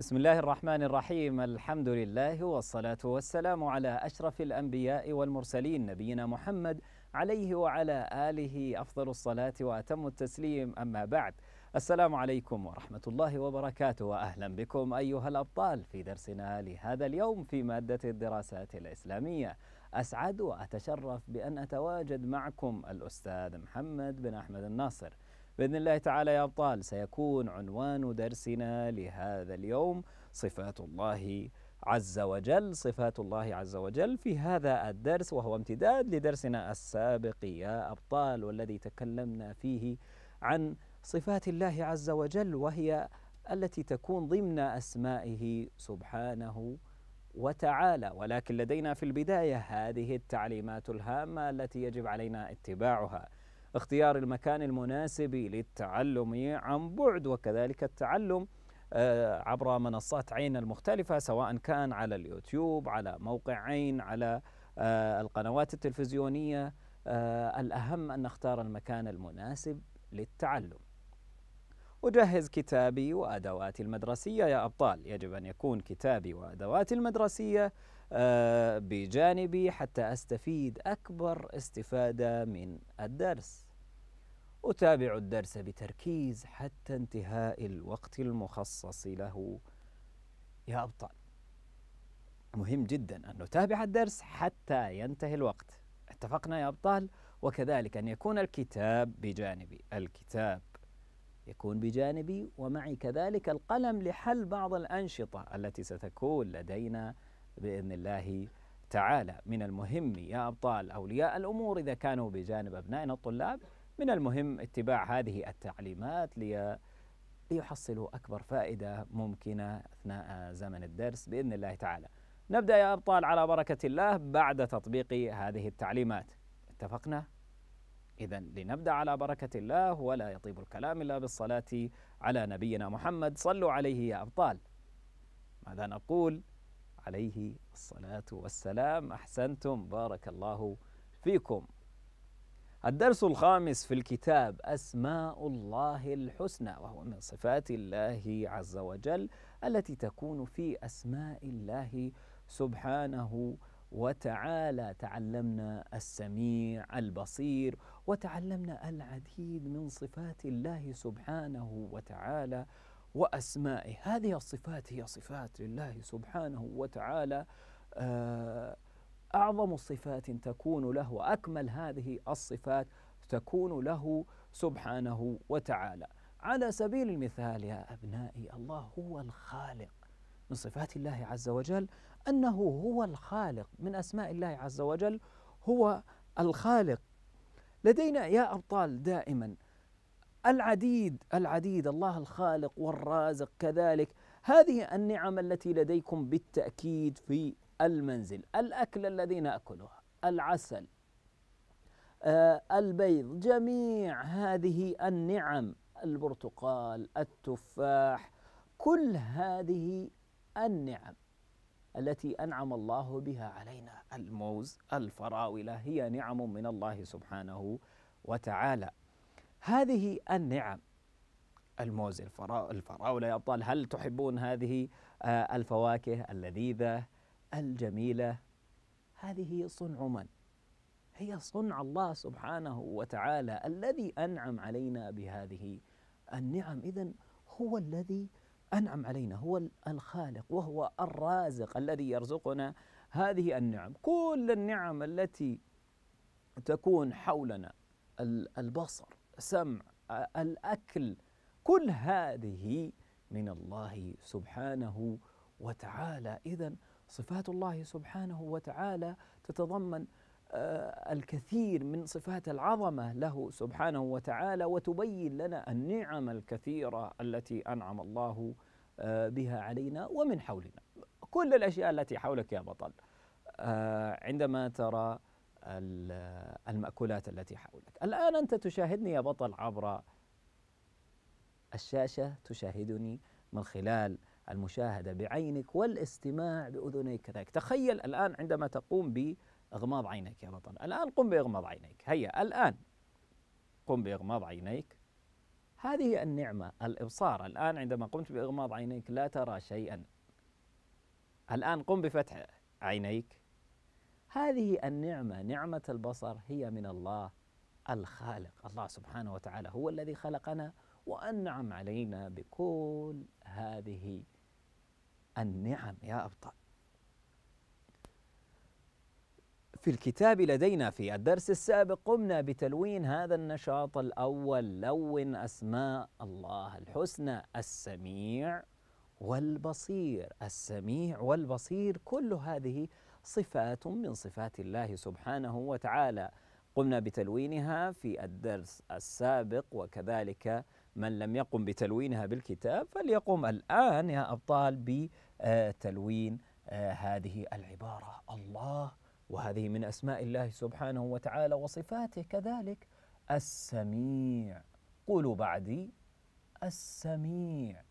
بسم الله الرحمن الرحيم الحمد لله والصلاة والسلام على أشرف الأنبياء والمرسلين نبينا محمد عليه وعلى آله أفضل الصلاة وأتم التسليم أما بعد السلام عليكم ورحمة الله وبركاته وأهلا بكم أيها الأبطال في درسنا لهذا اليوم في مادة الدراسات الإسلامية أسعد وأتشرف بأن أتواجد معكم الأستاذ محمد بن أحمد الناصر باذن الله تعالى يا ابطال سيكون عنوان درسنا لهذا اليوم صفات الله عز وجل صفات الله عز وجل في هذا الدرس وهو امتداد لدرسنا السابق يا ابطال والذي تكلمنا فيه عن صفات الله عز وجل وهي التي تكون ضمن اسمائه سبحانه وتعالى ولكن لدينا في البدايه هذه التعليمات الهامه التي يجب علينا اتباعها اختيار المكان المناسب للتعلم عن بعد وكذلك التعلم آه، عبر منصات عين المختلفة سواء كان على اليوتيوب على موقع عين على آه، القنوات التلفزيونية آه، الأهم أن نختار المكان المناسب للتعلم أجهز كتابي وأدواتي المدرسية يا أبطال يجب أن يكون كتابي وأدواتي المدرسية آه، بجانبي حتى أستفيد أكبر استفادة من الدرس أتابع الدرس بتركيز حتى انتهاء الوقت المخصص له يا أبطال مهم جدا أن نتابع الدرس حتى ينتهي الوقت اتفقنا يا أبطال وكذلك أن يكون الكتاب بجانبي الكتاب يكون بجانبي ومعي كذلك القلم لحل بعض الأنشطة التي ستكون لدينا بإذن الله تعالى من المهم يا أبطال أولياء الأمور إذا كانوا بجانب أبنائنا الطلاب من المهم اتباع هذه التعليمات لي ليحصلوا أكبر فائدة ممكنة أثناء زمن الدرس بإذن الله تعالى نبدأ يا أبطال على بركة الله بعد تطبيق هذه التعليمات اتفقنا؟ إذا لنبدأ على بركة الله ولا يطيب الكلام إلا بالصلاة على نبينا محمد صلوا عليه يا أبطال ماذا نقول عليه الصلاة والسلام أحسنتم بارك الله فيكم الدرس الخامس في الكتاب أسماء الله الحسنى وهو من صفات الله عز وجل التي تكون في أسماء الله سبحانه وتعالى وتعالى تعلمنا السميع البصير وتعلمنا العديد من صفات الله سبحانه وتعالى واسمائه هذه الصفات هي صفات لله سبحانه وتعالى آه، اعظم الصفات تكون له واكمل هذه الصفات تكون له سبحانه وتعالى على سبيل المثال يا ابنائي الله هو الخالق من صفات الله عز وجل أنه هو الخالق من أسماء الله عز وجل هو الخالق لدينا يا أبطال دائما العديد العديد الله الخالق والرازق كذلك هذه النعم التي لديكم بالتأكيد في المنزل الأكل الذي نأكله العسل آه البيض جميع هذه النعم البرتقال التفاح كل هذه النعم التي أنعم الله بها علينا الموز الفراولة هي نعم من الله سبحانه وتعالى هذه النعم الموز الفراولة يا أبطال هل تحبون هذه آه، الفواكه اللذيذة الجميلة هذه صنع من؟ هي صنع الله سبحانه وتعالى الذي أنعم علينا بهذه النعم إذا هو الذي أنعم علينا هو الخالق وهو الرازق الذي يرزقنا هذه النعم كل النعم التي تكون حولنا البصر سمع الأكل كل هذه من الله سبحانه وتعالى إذا صفات الله سبحانه وتعالى تتضمن آه، الكثير من صفات العظمه له سبحانه وتعالى وتبين لنا النعم الكثيره التي انعم الله آه، بها علينا ومن حولنا كل الاشياء التي حولك يا بطل آه، عندما ترى المأكولات التي حولك الآن أنت تشاهدني يا بطل عبر الشاشة تشاهدني من خلال المشاهدة بعينك والاستماع بأذنيك كذلك تخيل الآن عندما تقوم اغماض عينيك يا بطل الآن قم بإغماض عينيك هيا الآن قم بإغماض عينيك هذه النعمة الإبصار الآن عندما قمت بإغماض عينيك لا ترى شيئا الآن قم بفتح عينيك هذه النعمة نعمة البصر هي من الله الخالق الله سبحانه وتعالى هو الذي خلقنا وأنعم علينا بكل هذه النعم يا أبطال في الكتاب لدينا في الدرس السابق قمنا بتلوين هذا النشاط الأول لون أسماء الله الحسنى السميع والبصير السميع والبصير كل هذه صفات من صفات الله سبحانه وتعالى قمنا بتلوينها في الدرس السابق وكذلك من لم يقم بتلوينها بالكتاب فليقم الآن يا أبطال بتلوين آه، هذه العبارة الله وهذه من اسماء الله سبحانه وتعالى وصفاته كذلك السميع قولوا بعدي السميع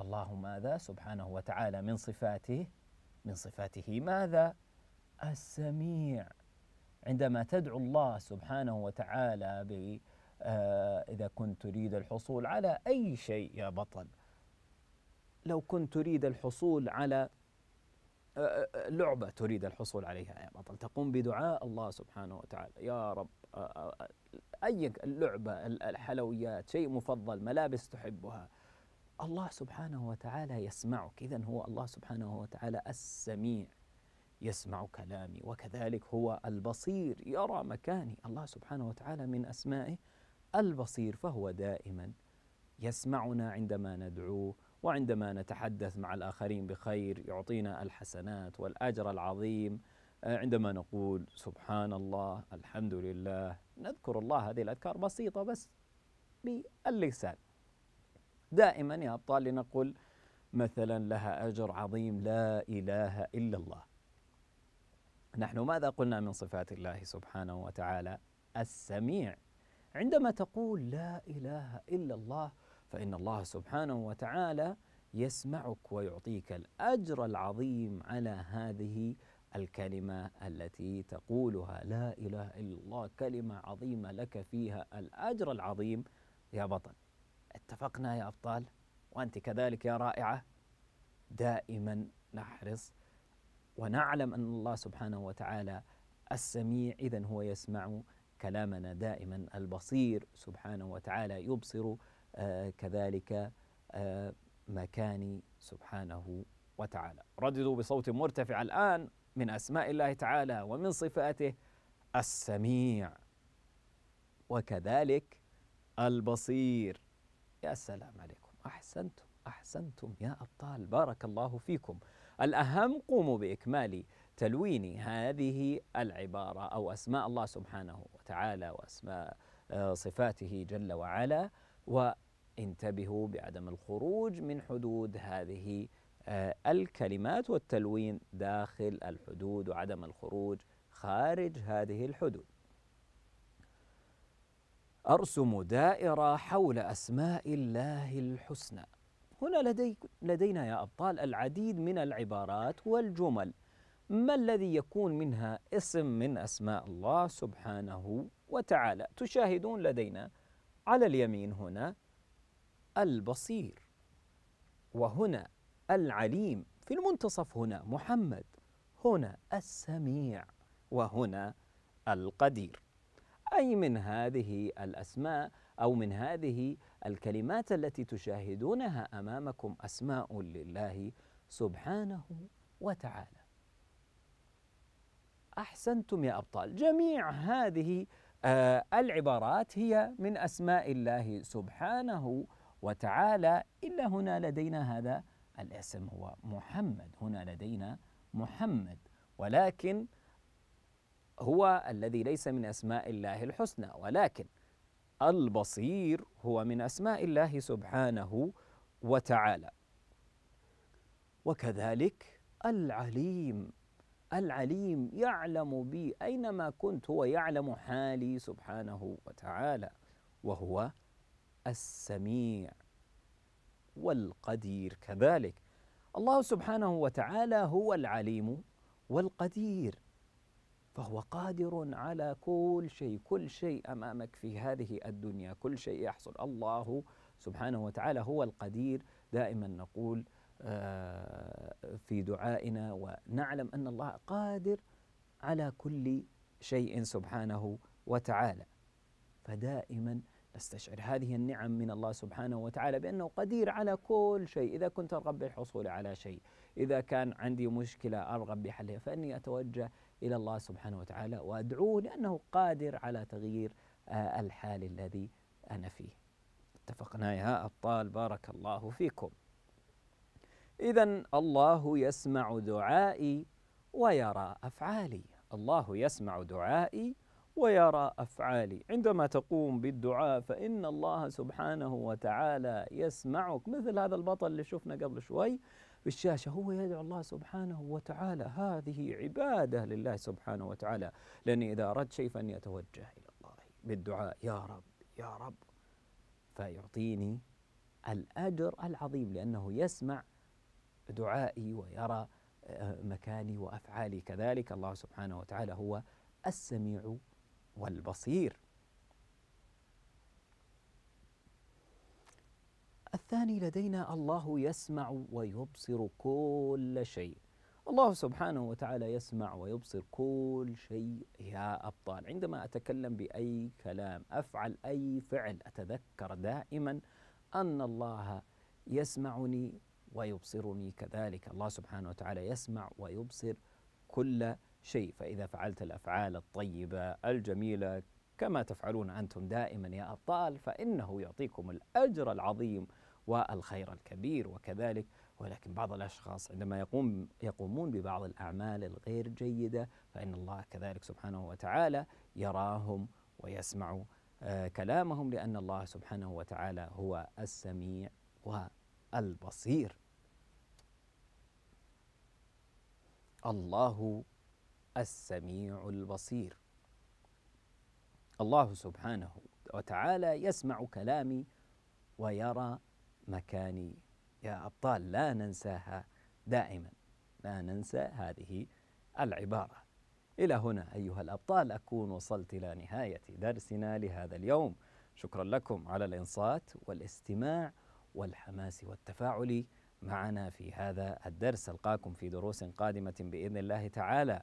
الله ماذا سبحانه وتعالى من صفاته من صفاته ماذا السميع عندما تدعو الله سبحانه وتعالى ب آه، إذا كنت تريد الحصول على أي شيء يا بطل لو كنت تريد الحصول على لعبة تريد الحصول عليها يا بطل تقوم بدعاء الله سبحانه وتعالى يا رب أي اللعبة الحلويات شيء مفضل ملابس تحبها الله سبحانه وتعالى يسمعك إذا هو الله سبحانه وتعالى السميع يسمع كلامي وكذلك هو البصير يرى مكاني الله سبحانه وتعالى من أسمائه البصير فهو دائما يسمعنا عندما ندعوه وعندما نتحدث مع الآخرين بخير يعطينا الحسنات والأجر العظيم آه، عندما نقول سبحان الله الحمد لله نذكر الله هذه الأذكار بسيطة بس باللسان دائما يا أبطال لنقل مثلا لها أجر عظيم لا إله إلا الله نحن ماذا قلنا من صفات الله سبحانه وتعالى السميع عندما تقول لا إله إلا الله فإن الله سبحانه وتعالى يسمعك ويعطيك الأجر العظيم على هذه الكلمة التي تقولها لا إله إلا الله كلمة عظيمة لك فيها الأجر العظيم يا بطل اتفقنا يا أبطال وأنت كذلك يا رائعة دائما نحرص ونعلم أن الله سبحانه وتعالى السميع إذا هو يسمع كلامنا دائما البصير سبحانه وتعالى يبصر كذلك آه، مكاني سبحانه وتعالى رددوا بصوت مرتفع الآن من أسماء الله تعالى ومن صفاته السميع وكذلك البصير يا سلام عليكم أحسنتم أحسنتم يا أبطال بارك الله فيكم الأهم قوموا بإكمال تلوين هذه العبارة أو أسماء الله سبحانه وتعالى وأسماء آه، صفاته جل وعلا و انتبهوا بعدم الخروج من حدود هذه آه، الكلمات والتلوين داخل الحدود وعدم الخروج خارج هذه الحدود أرسم دائرة حول أسماء الله الحسنى هنا لدي لدينا يا أبطال العديد من العبارات والجمل ما الذي يكون منها اسم من أسماء الله سبحانه وتعالى تشاهدون لدينا على اليمين هنا البصير وهنا العليم في المنتصف هنا محمد هنا السميع وهنا القدير أي من هذه الأسماء أو من هذه الكلمات التي تشاهدونها أمامكم أسماء لله سبحانه وتعالى أحسنتم يا أبطال جميع هذه آه، العبارات هي من أسماء الله سبحانه وتعالى إلا هنا لدينا هذا الاسم هو محمد هنا لدينا محمد ولكن هو الذي ليس من أسماء الله الحسنى ولكن البصير هو من أسماء الله سبحانه وتعالى وكذلك العليم العليم يعلم بي أينما كنت هو يعلم حالي سبحانه وتعالى وهو السميع والقدير كذلك الله سبحانه وتعالى هو العليم والقدير فهو قادر على كل شيء كل شيء امامك في هذه الدنيا كل شيء يحصل الله سبحانه وتعالى هو القدير دائما نقول آه، في دعائنا ونعلم ان الله قادر على كل شيء سبحانه وتعالى فدائما استشعر هذه النعم من الله سبحانه وتعالى بانه قدير على كل شيء، اذا كنت ارغب بالحصول على شيء، اذا كان عندي مشكله ارغب بحلها فاني اتوجه الى الله سبحانه وتعالى وادعوه لانه قادر على تغيير آه، الحال الذي انا فيه. اتفقنا يا ابطال بارك الله فيكم. اذا الله يسمع دعائي ويرى افعالي، الله يسمع دعائي ويرى افعالي عندما تقوم بالدعاء فان الله سبحانه وتعالى يسمعك مثل هذا البطل اللي شفنا قبل شوي في الشاشه هو يدعو الله سبحانه وتعالى هذه عباده لله سبحانه وتعالى لاني اذا اردت شيء فان يتوجه الى الله بالدعاء يا رب يا رب فيعطيني الاجر العظيم لانه يسمع دعائي ويرى آه، مكاني وافعالي كذلك الله سبحانه وتعالى هو السميع والبصير الثاني لدينا الله يسمع ويبصر كل شيء الله سبحانه وتعالى يسمع ويبصر كل شيء يا أبطال عندما أتكلم بأي كلام أفعل أي فعل أتذكر دائما أن الله يسمعني ويبصرني كذلك الله سبحانه وتعالى يسمع ويبصر كل شيء فإذا فعلت الأفعال الطيبة الجميلة كما تفعلون أنتم دائما يا أبطال فإنه يعطيكم الأجر العظيم والخير الكبير وكذلك ولكن بعض الأشخاص عندما يقوم يقومون ببعض الأعمال الغير جيدة فإن الله كذلك سبحانه وتعالى يراهم ويسمع آه، كلامهم لأن الله سبحانه وتعالى هو السميع والبصير الله السميع البصير الله سبحانه وتعالى يسمع كلامي ويرى مكاني يا ابطال لا ننساها دائما لا ننسى هذه العباره الى هنا ايها الابطال اكون وصلت الى نهايه درسنا لهذا اليوم شكرا لكم على الانصات والاستماع والحماس والتفاعل معنا في هذا الدرس القاكم في دروس قادمه باذن الله تعالى